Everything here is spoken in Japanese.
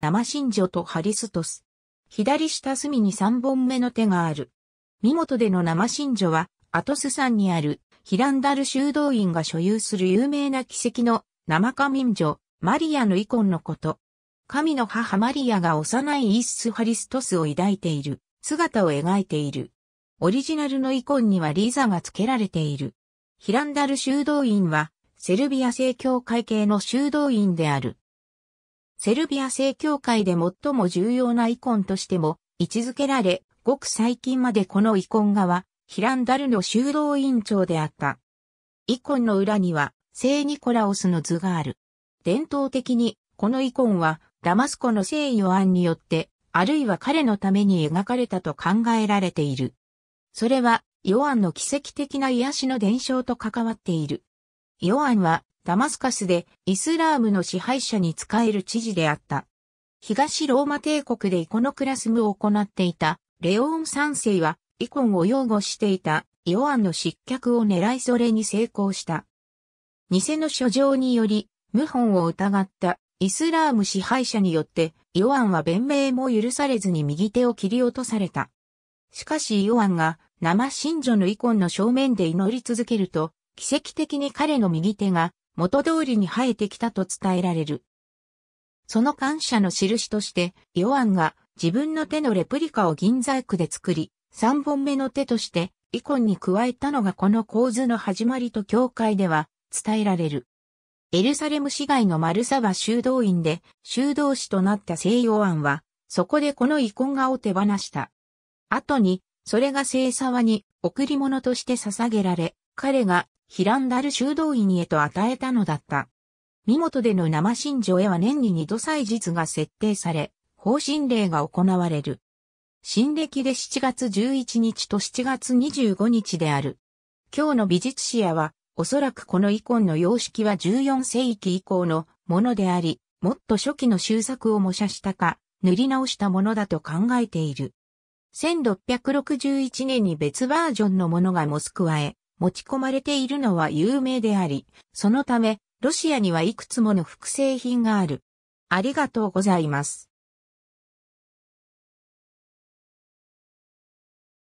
生真女とハリストス。左下隅に三本目の手がある。見モでの生真女は、アトス山にあるヒランダル修道院が所有する有名な奇跡の生神女、マリアのイコンのこと。神の母マリアが幼いイース・ハリストスを抱いている、姿を描いている。オリジナルのイコンにはリザが付けられている。ヒランダル修道院は、セルビア正教会系の修道院である。セルビア正教会で最も重要なイコンとしても位置づけられ、ごく最近までこのイコン画は、ヒランダルの修道院長であった。イコンの裏には、聖ニコラオスの図がある。伝統的に、このイコンは、ダマスコの聖ヨアンによって、あるいは彼のために描かれたと考えられている。それは、ヨアンの奇跡的な癒しの伝承と関わっている。ヨアンは、ダマスカスでイスラームの支配者に仕える知事であった。東ローマ帝国でイコノクラスムを行っていたレオン三世はイコンを擁護していたイオアンの失脚を狙いそれに成功した。偽の書状により、謀反を疑ったイスラーム支配者によって、イオアンは弁明も許されずに右手を切り落とされた。しかしイオアンが生信女のイコンの正面で祈り続けると、奇跡的に彼の右手が元通りに生えてきたと伝えられる。その感謝の印として、ヨアンが自分の手のレプリカを銀細工で作り、3本目の手として、イコンに加えたのがこの構図の始まりと教会では伝えられる。エルサレム市街のマルサは修道院で修道士となった西洋案は、そこでこの遺恨画を手放した。後に、それが聖沢に贈り物として捧げられ、彼がヒランダル修道院へと与えたのだった。身元での生信条へは年に二度祭日が設定され、方針令が行われる。新暦で7月11日と7月25日である。今日の美術史やは、おそらくこの遺ンの様式は14世紀以降のものであり、もっと初期の修作を模写したか、塗り直したものだと考えている。1661年に別バージョンのものがモスクワへ持ち込まれているのは有名であり、そのため、ロシアにはいくつもの複製品がある。ありがとうございます。